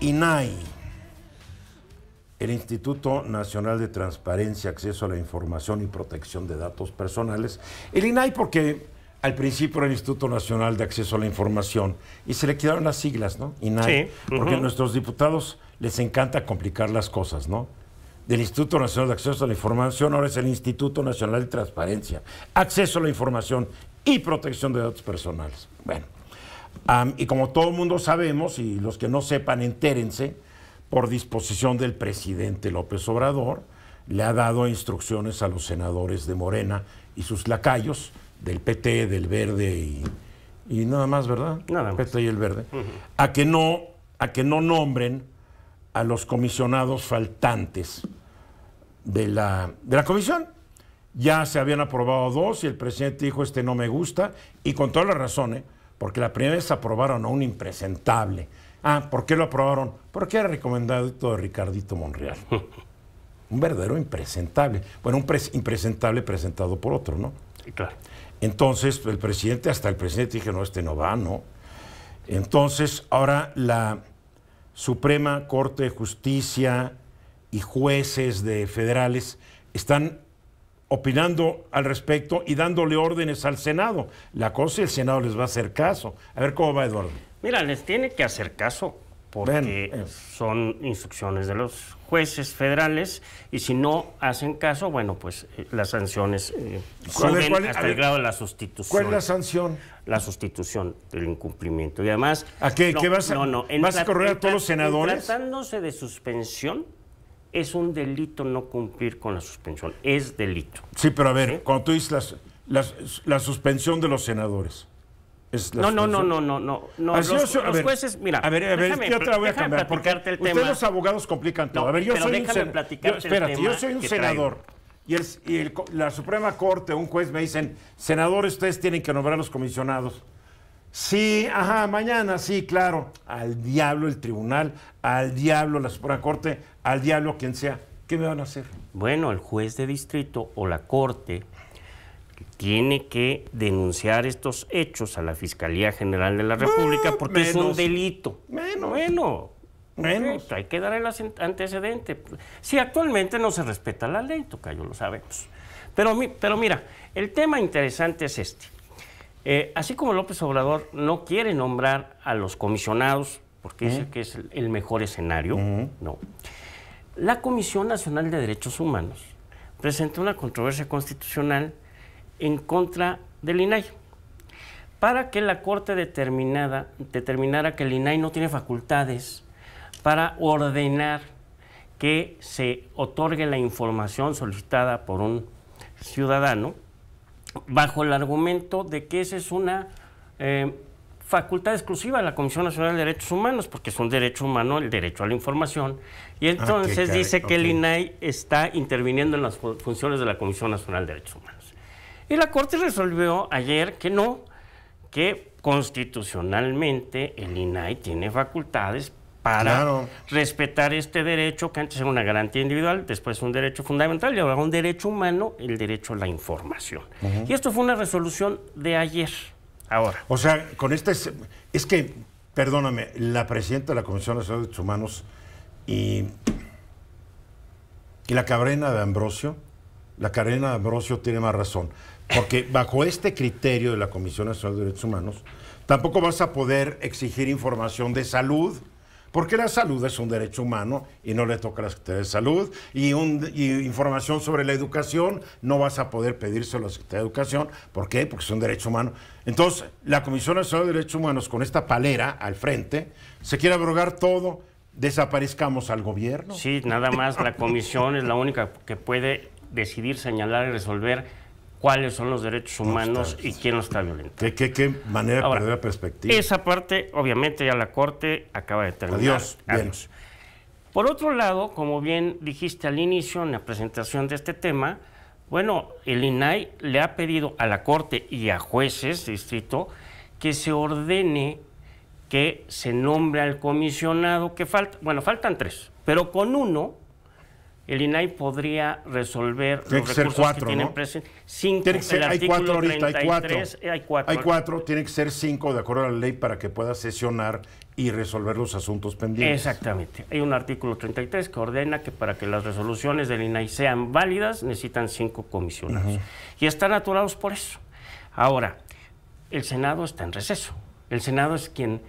INAI, el Instituto Nacional de Transparencia, Acceso a la Información y Protección de Datos Personales, el INAI porque al principio era el Instituto Nacional de Acceso a la Información y se le quedaron las siglas, ¿no? INAI, sí, porque a nuestros diputados les encanta complicar las cosas, ¿no? Del Instituto Nacional de Acceso a la Información ahora es el Instituto Nacional de Transparencia, Acceso a la Información y Protección de Datos Personales. Bueno, y como todo el mundo sabemos, y los que no sepan, entérense, por disposición del presidente López Obrador, le ha dado instrucciones a los senadores de Morena y sus lacayos, del PT, del Verde y, nada más, ¿verdad? Nada PT y el Verde, a, que no, a que no nombren a los comisionados faltantes de la, comisión. Ya se habían aprobado dos y el presidente dijo, este no me gusta, y con todas las razones ¿eh? porque la primera vez aprobaron a un impresentable. Ah, ¿por qué lo aprobaron? Porque era recomendado de Ricardito Monreal. un verdadero impresentable. Bueno, un impresentable presentado por otro, ¿no? Sí, Claro. Entonces, el presidente, hasta el presidente dije, no, este no va, ¿no? Entonces, ahora la Suprema Corte de Justicia y jueces de federales están opinando al respecto y dándole órdenes al Senado. La cosa el Senado les va a hacer caso. A ver cómo va Eduardo. Mira, les tiene que hacer caso porque son instrucciones de los jueces federales y si no hacen caso, bueno, pues eh, las sanciones eh, hasta el grado de la sustitución. ¿Cuál es la sanción? La sustitución del incumplimiento. Y además... ¿A qué, vas a, no, a correr a todos los senadores? Tratándose de suspensión, es un delito no cumplir con la suspensión. Es delito. Sí, pero a ver, cuando tú dices la suspensión de los senadores. no, no, no, no, no, ah, no, los, jueces, mira. A ver, a ver, déjame, yo el tema. ustedes los abogados complican todo. a ver, yo soy un espérate, tema yo soy un senador. Y, el, la Suprema Corte, un juez me dicen, Senador, ustedes tienen que nombrar a los comisionados. Sí, ajá, mañana, sí, claro. Al diablo el tribunal, al diablo la Suprema Corte, al diablo, quien sea. ¿Qué me van a hacer? Bueno, el juez de distrito o la corte tiene que denunciar estos hechos a la Fiscalía General de la mm, República porque es un delito. Bueno. hay que dar el antecedente. Si actualmente no se respeta la ley, Tocayo, lo sabemos. Pues. Pero, pero mira, el tema interesante es este. Eh, así como López Obrador no quiere nombrar a los comisionados, porque que es el, mejor escenario, no. La Comisión Nacional de Derechos Humanos presentó una controversia constitucional en contra del INAI para que la Corte determinada, determinara que el INAI no tiene facultades para ordenar que se otorgue la información solicitada por un ciudadano bajo el argumento de que esa es una eh, facultad exclusiva de la Comisión Nacional de Derechos Humanos, porque es un derecho humano el derecho a la información. Y ah, entonces dice que el INAI está interviniendo en las funciones de la Comisión Nacional de Derechos Humanos. Y la Corte resolvió ayer que no, que constitucionalmente el INAI tiene facultades para respetar este derecho que antes era una garantía individual, después un derecho fundamental y ahora un derecho humano, el derecho a la información. Y esto fue una resolución de ayer ahora. O sea, con este... Es, que, perdóname, la presidenta de la Comisión Nacional de Derechos Humanos y, y la cabrena de Ambrosio, la cabrena de Ambrosio tiene más razón. Porque bajo este criterio de la Comisión Nacional de Derechos Humanos, tampoco vas a poder exigir información de salud, porque la salud es un derecho humano y no le toca a la Secretaría de Salud. Y, un, información sobre la educación no vas a poder pedírselo a la Secretaría de Educación. ¿Por qué? Porque es un derecho humano. Entonces, la Comisión Nacional de Derechos Humanos, con esta palera al frente, se quiere abrogar todo. ¿Desaparezcamos al gobierno? Sí, nada más la comisión es la única que puede decidir, señalar y resolver cuáles son los derechos humanos y quién los está violentando. ¿De qué, manera de perspectiva? Esa parte, obviamente, ya la Corte acaba de terminar. Adiós. Por otro lado, como bien dijiste al inicio en la presentación de este tema, bueno, el INAI le ha pedido a la Corte y a jueces de distrito que se ordene que se nombre al comisionado que falta. Bueno, faltan tres, pero con uno el INAI podría resolver los recursos que tienen hay cuatro eh, hay cuatro. Hay cuatro. tiene que ser cinco de acuerdo a la ley para que pueda sesionar y resolver los asuntos pendientes. Exactamente. Hay un artículo 33 que ordena que para que las resoluciones del INAI sean válidas necesitan cinco comisionados. Y están aturados por eso. Ahora, el Senado está en receso. El Senado es quien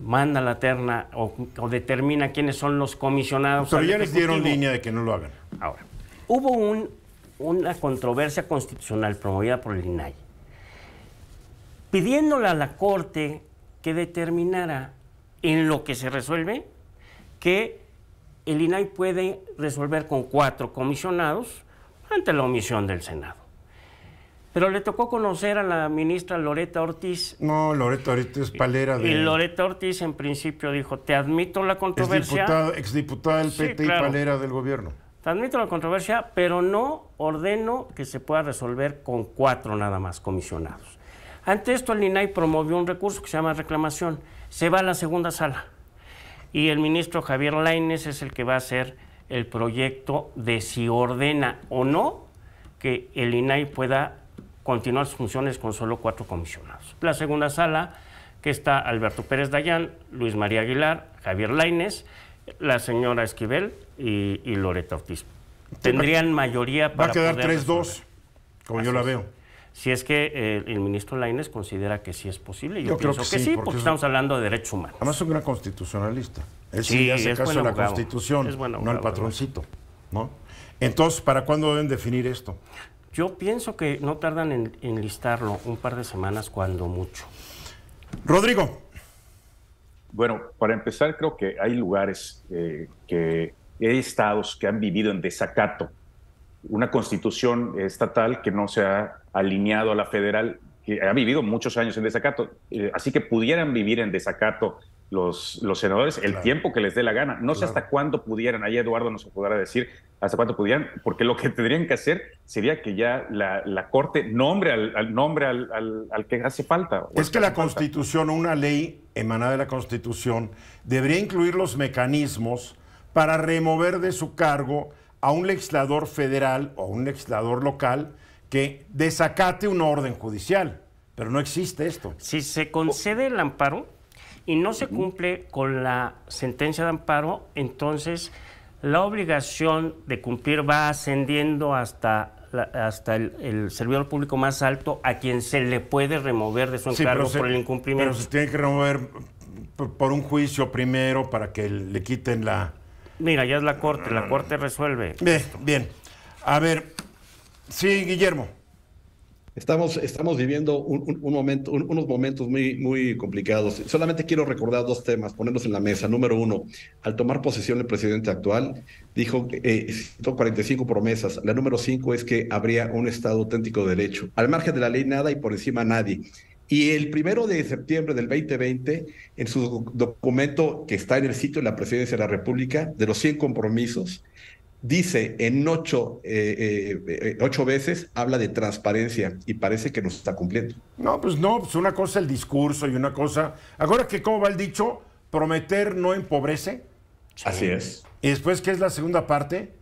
manda la terna o, determina quiénes son los comisionados. Pero ya les dieron línea de que no lo hagan. Ahora, hubo una controversia constitucional promovida por el INAI, pidiéndole a la Corte que determinara en lo que se resuelve que el INAI puede resolver con cuatro comisionados ante la omisión del Senado. Pero le tocó conocer a la ministra Loreta Ortiz. No, Loreta Ortiz Palera. De... Y Loreta Ortiz en principio dijo, te admito la controversia. Exdiputada, del PT y Palera del gobierno. Te admito la controversia, pero no ordeno que se pueda resolver con cuatro nada más comisionados. Ante esto el INAI promovió un recurso que se llama reclamación. Se va a la segunda sala. Y el ministro Javier Laines es el que va a hacer el proyecto de si ordena o no que el INAI pueda continuar sus funciones con solo cuatro comisionados. La segunda sala, que está Alberto Pérez Dayán, Luis María Aguilar, Javier Laines, la señora Esquivel y, y Loreta Ortiz. Tendrían mayoría para. Va a quedar 3-2, como yo la veo. Si es que eh, el ministro Laines considera que sí es posible. Yo, pienso creo que, sí, porque, estamos hablando de derechos humanos. Además, es una constitucionalista. Es sí, hace caso a la Constitución, no al patroncito. Entonces, ¿para cuándo deben definir esto? Yo pienso que no tardan en, listarlo un par de semanas cuando mucho. Rodrigo. Bueno, para empezar, creo que hay lugares eh, que hay estados que han vivido en desacato. Una constitución estatal que no se ha alineado a la federal, que ha vivido muchos años en desacato. Eh, así que pudieran vivir en desacato los, senadores el tiempo que les dé la gana. No sé hasta cuándo pudieran, ahí Eduardo nos podrá decir hasta cuándo pudieran, porque lo que tendrían que hacer sería que ya la, Corte nombre al, nombre al, que hace falta. Es que, la constitución Constitución, una ley emanada de la Constitución, debería incluir los mecanismos para remover de su cargo a un legislador federal o a un legislador local que desacate una orden judicial. Pero no existe esto. Si se concede el amparo, y no se cumple con la sentencia de amparo, entonces la obligación de cumplir va ascendiendo hasta hasta el, servidor público más alto a quien se le puede remover de su encargo por el incumplimiento. Pero se tiene que remover por, por un juicio primero para que le quiten la... Mira, ya es la corte, la corte resuelve. Bien, bien. A ver, sí, Guillermo. Estamos, estamos viviendo un, un, momento, unos momentos muy, muy complicados. Solamente quiero recordar dos temas, ponerlos en la mesa. Número uno, al tomar posesión el presidente actual, dijo eh, 45 promesas. La número cinco es que habría un Estado auténtico de derecho. Al margen de la ley nada y por encima nadie. Y el primero de septiembre del 2020, en su documento que está en el sitio de la Presidencia de la República, de los 100 compromisos, dice en ocho, eh, eh, eh, ocho veces, habla de transparencia y parece que nos está cumpliendo. No, pues no, pues una cosa el discurso y una cosa... Ahora que cómo va el dicho, prometer no empobrece. Así es. Y después, ¿qué es la segunda parte?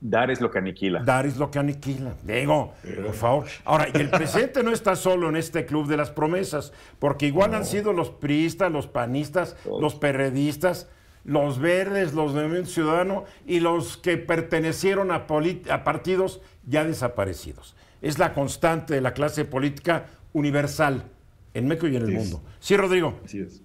Dar es lo que aniquila. Dar es lo que aniquila. Digo, por favor. Ahora, el presidente no está solo en este club de las promesas, porque igual han sido los priistas, los panistas, los perredistas, los verdes, los de Movimiento Ciudadano y los que pertenecieron a, partidos ya desaparecidos. Es la constante de la clase política universal en México y en el mundo. Sí, Rodrigo. Así es.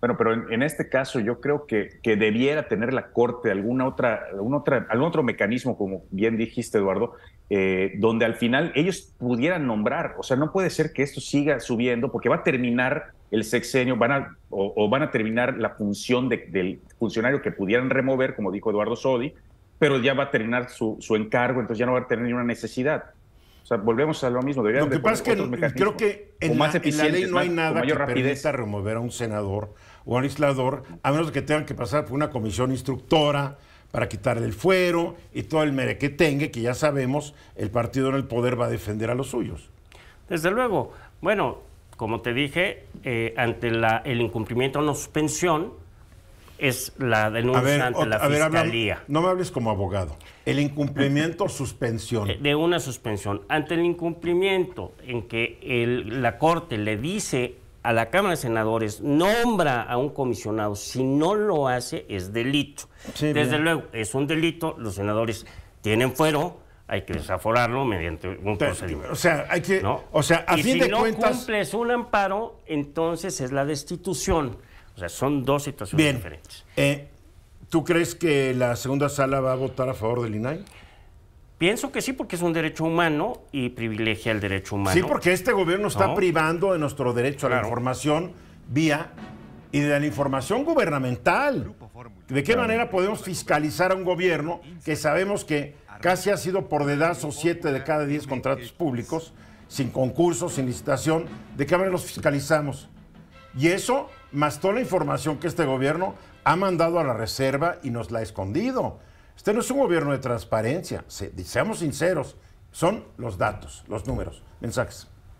Bueno, pero en, este caso yo creo que, que, debiera tener la Corte alguna otra, algún otro mecanismo, como bien dijiste, Eduardo, eh, donde al final ellos pudieran nombrar. O sea, no puede ser que esto siga subiendo porque va a terminar el sexenio, van o, van a terminar la función del funcionario que pudieran remover, como dijo Eduardo Sodi, pero ya va a terminar su, su encargo, entonces ya no va a tener ninguna necesidad. O sea, volvemos a lo mismo. lo que pasa es que creo que en la, ley no hay nada que rapidez. permita remover a un senador o a un legislador, a menos que tengan que pasar por una comisión instructora para quitarle el fuero y todo el mere que tenga, que ya sabemos, el partido en el poder va a defender a los suyos. Desde luego. Bueno, como te dije, eh, ante la, el incumplimiento o no suspensión es la denuncia ante la fiscalía. no me hables como abogado. El incumplimiento o eh, suspensión. Eh, de una suspensión. Ante el incumplimiento en que la Corte le dice a la Cámara de Senadores, nombra a un comisionado, si no lo hace es delito. Desde luego, es un delito, los senadores tienen fuero, hay que desaforarlo mediante un procedimiento. O sea, hay que, o sea, a fin si de no cuentas... cumples un amparo, entonces es la destitución. O sea, son dos situaciones diferentes. Eh, ¿Tú crees que la segunda sala va a votar a favor del INAI? Pienso que sí, porque es un derecho humano y privilegia el derecho humano. Sí, porque este gobierno está privando de nuestro derecho a la información vía y de la información gubernamental. ¿De qué manera podemos fiscalizar a un gobierno que sabemos que casi ha sido por dedazo 7 de cada 10 contratos públicos, sin concurso, sin licitación? ¿De qué manera los fiscalizamos? Y eso, más toda la información que este gobierno ha mandado a la reserva y nos la ha escondido. Este no es un gobierno de transparencia, seamos sinceros, son los datos, los números. Mensajes.